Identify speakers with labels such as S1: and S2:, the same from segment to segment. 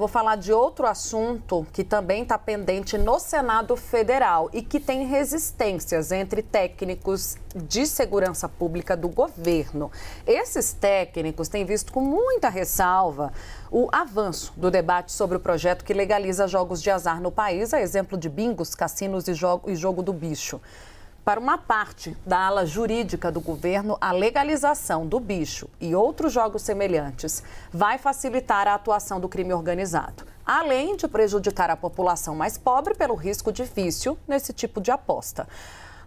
S1: vou falar de outro assunto que também está pendente no Senado Federal e que tem resistências entre técnicos de segurança pública do governo. Esses técnicos têm visto com muita ressalva o avanço do debate sobre o projeto que legaliza jogos de azar no país, a exemplo de bingos, cassinos e jogo, e jogo do bicho. Para uma parte da ala jurídica do governo, a legalização do bicho e outros jogos semelhantes vai facilitar a atuação do crime organizado, além de prejudicar a população mais pobre pelo risco de vício nesse tipo de aposta.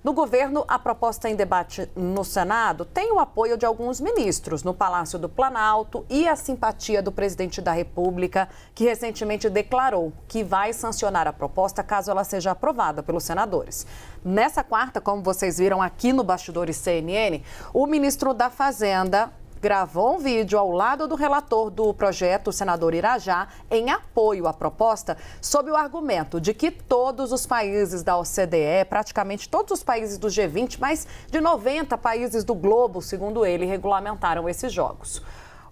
S1: No governo, a proposta em debate no Senado tem o apoio de alguns ministros no Palácio do Planalto e a simpatia do presidente da República, que recentemente declarou que vai sancionar a proposta caso ela seja aprovada pelos senadores. Nessa quarta, como vocês viram aqui no Bastidores CNN, o ministro da Fazenda, gravou um vídeo ao lado do relator do projeto, o senador Irajá, em apoio à proposta, sob o argumento de que todos os países da OCDE, praticamente todos os países do G20, mais de 90 países do globo, segundo ele, regulamentaram esses jogos.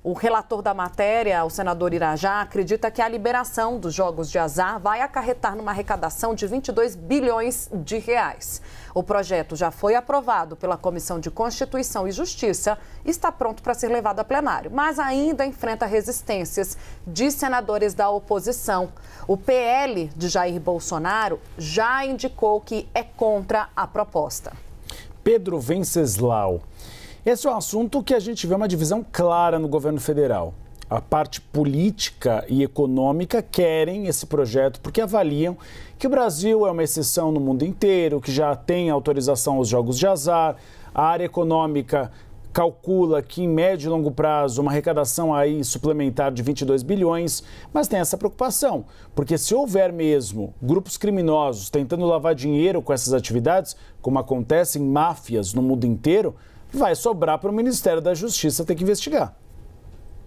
S1: O relator da matéria, o senador Irajá, acredita que a liberação dos jogos de azar vai acarretar numa arrecadação de 22 bilhões de reais. O projeto já foi aprovado pela Comissão de Constituição e Justiça e está pronto para ser levado a plenário, mas ainda enfrenta resistências de senadores da oposição. O PL de Jair Bolsonaro já indicou que é contra a proposta.
S2: Pedro Venceslau esse é um assunto que a gente vê uma divisão clara no governo federal. A parte política e econômica querem esse projeto porque avaliam que o Brasil é uma exceção no mundo inteiro, que já tem autorização aos jogos de azar. A área econômica calcula que em médio e longo prazo uma arrecadação aí suplementar de 22 bilhões, mas tem essa preocupação, porque se houver mesmo grupos criminosos tentando lavar dinheiro com essas atividades, como acontece em máfias no mundo inteiro, vai sobrar para o Ministério da
S3: Justiça ter que investigar.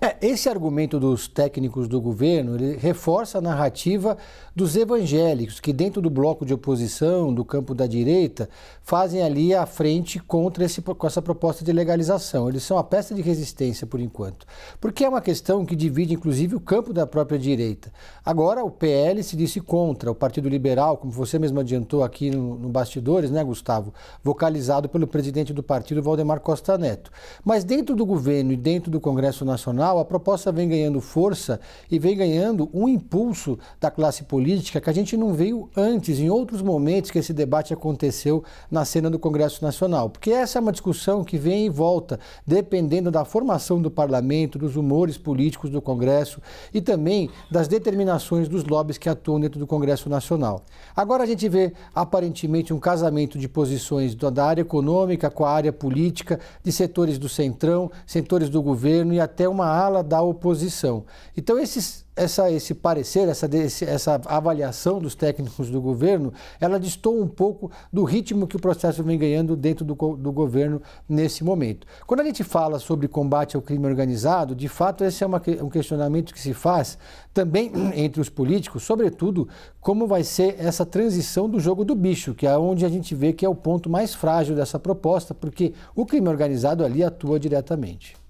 S3: É, esse argumento dos técnicos do governo reforça a narrativa dos evangélicos, que dentro do bloco de oposição, do campo da direita, fazem ali a frente contra esse, com essa proposta de legalização. Eles são a peça de resistência por enquanto. Porque é uma questão que divide, inclusive, o campo da própria direita. Agora, o PL se disse contra, o Partido Liberal, como você mesmo adiantou aqui no, no Bastidores, né, Gustavo? Vocalizado pelo presidente do partido, Valdemar Costa Neto. Mas dentro do governo e dentro do Congresso Nacional, a proposta vem ganhando força e vem ganhando um impulso da classe política que a gente não veio antes, em outros momentos que esse debate aconteceu na cena do Congresso Nacional. Porque essa é uma discussão que vem e volta, dependendo da formação do parlamento, dos humores políticos do Congresso e também das determinações dos lobbies que atuam dentro do Congresso Nacional. Agora a gente vê aparentemente um casamento de posições da área econômica com a área política, de setores do centrão, setores do governo e até uma ala da oposição. Então, esses, essa, esse parecer, essa, essa avaliação dos técnicos do governo, ela distou um pouco do ritmo que o processo vem ganhando dentro do, do governo nesse momento. Quando a gente fala sobre combate ao crime organizado, de fato, esse é uma, um questionamento que se faz também entre os políticos, sobretudo como vai ser essa transição do jogo do bicho, que é onde a gente vê que é o ponto mais frágil dessa proposta, porque o crime organizado ali atua diretamente.